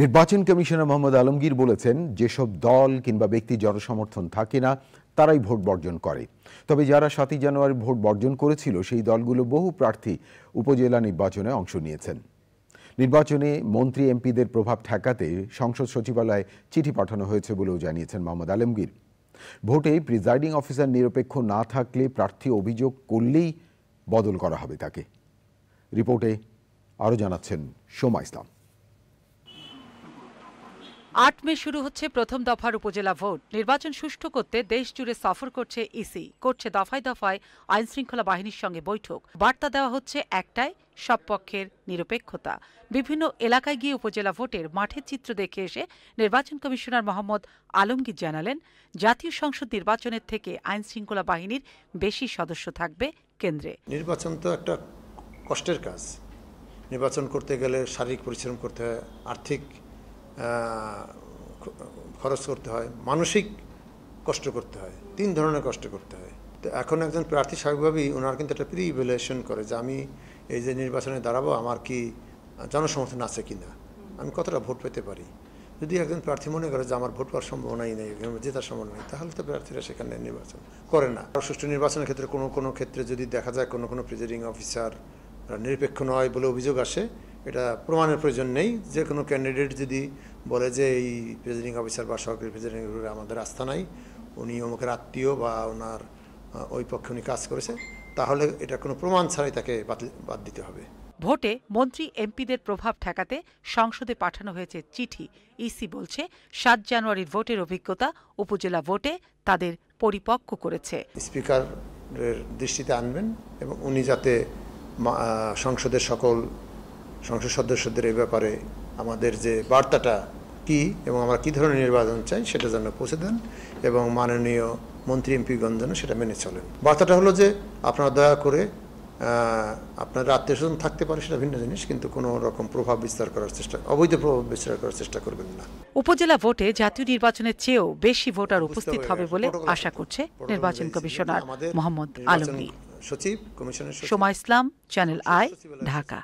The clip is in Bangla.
নির্বাচন কমিশনার মোহাম্মদ আলমগীর বলেছেন যেসব দল কিংবা ব্যক্তি জনসমর্থন থাকে না তারাই ভোট বর্জন করে তবে যারা সাতই জানুয়ারি ভোট বর্জন করেছিল সেই দলগুলো বহু প্রার্থী উপজেলা নির্বাচনে অংশ নিয়েছেন নির্বাচনে মন্ত্রী এমপিদের প্রভাব ঠেকাতে সংসদ সচিবালয়ে চিঠি পাঠানো হয়েছে বলেও জানিয়েছেন মোহাম্মদ আলমগীর ভোটে প্রিজাইডিং অফিসার নিরপেক্ষ না থাকলে প্রার্থী অভিযোগ করলেই বদল করা হবে তাকে রিপোর্টে আরও জানাচ্ছেন সোমা ইসলাম আট মে শুরু হচ্ছে প্রথম দফার উপজেলা ভোট নির্বাচন সুষ্ঠু করতে দেশ জুড়ে সফর করছে ইসি করছে দফায় দফায় আইনশৃঙ্খলা বাহিনীর সঙ্গে বৈঠক বার্তা দেওয়া হচ্ছে একটাই সব পক্ষের নিরপেক্ষতা বিভিন্ন এলাকায় গিয়ে উপজেলা ভোটের মাঠের চিত্র দেখে এসে নির্বাচন কমিশনার মোহাম্মদ আলমগীর জানালেন জাতীয় সংসদ নির্বাচনের থেকে আইনশৃঙ্খলা বাহিনীর বেশি সদস্য থাকবে কেন্দ্রে নির্বাচন তো একটা কষ্টের কাজ নির্বাচন করতে গেলে শারীরিক পরিশ্রম করতে হয় আর্থিক খরচ করতে হয় মানসিক কষ্ট করতে হয় তিন ধরনের কষ্ট করতে হয় তো এখন একজন প্রার্থী স্বাভাবিকভাবেই ওনার কিন্তু একটা প্রি ইভ্যালুয়েশন করে যে আমি এই যে নির্বাচনে দাঁড়াবো আমার কি জনসমর্থন আছে কি না আমি কতটা ভোট পেতে পারি যদি একজন প্রার্থী মনে করে যে আমার ভোট পাওয়ার সম্ভাবনাই নেই জেতার সম্ভাবনা নেই তাহলে তো প্রার্থীরা সেখানে নির্বাচন করে না সুষ্ঠু নির্বাচনের ক্ষেত্রে কোনো কোনো ক্ষেত্রে যদি দেখা যায় কোনো কোনো প্রিজাইডিং অফিসার নিরপেক্ষ নয় বলে অভিযোগ আসে এটা প্রমাণের প্রয়োজন নেই যে কোনো ক্যান্ডিডেট যদি বলে যে এই প্রেজিডিং অফিসার বা সরকারি প্রেজিডিং অফিসার আমাদের আস্থা নাই উনি অমুকের আত্মীয় বা ওনার ওই পক্ষে উনি কাজ করেছে তাহলে এটা কোনো প্রমাণ ছাড়াই তাকে বাদ দিতে হবে ভোটে মন্ত্রী এমপিদের প্রভাব ঠেকাতে সংসদে পাঠানো হয়েছে চিঠি ইসি e বলছে সাত জানুয়ারির ভোটের অভিজ্ঞতা উপজেলা ভোটে তাদের পরিপক্ক করেছে স্পিকারের দৃষ্টিতে আনবেন এবং উনি যাতে সংসদের সকল সংসদ সদস্যদের এ ব্যাপারে আমাদের যে বার্তাটা কি এবং আমরা কি ধরনের নির্বাচন চাই সেটা যেন পৌঁছে দেন এবং মাননীয় মন্ত্রী এমপিগণ যেন সেটা মেনে চলেন বার্তাটা হলো যে আপনারা দয়া করে আপনার আত্মীয় স্বজন থাকতে পারে সেটা ভিন্ন জিনিস কিন্তু কোনো রকম প্রভাব বিস্তার করার চেষ্টা অবৈধ প্রভাব বিস্তার করার চেষ্টা করবেন না উপজেলা ভোটে জাতীয় নির্বাচনের চেয়েও বেশি ভোটার উপস্থিত হবে বলে আশা করছে নির্বাচন কমিশনার মোহাম্মদ আলমী সচিব কমিশনের সোমা ইসলাম চ্যানেল আই ঢাকা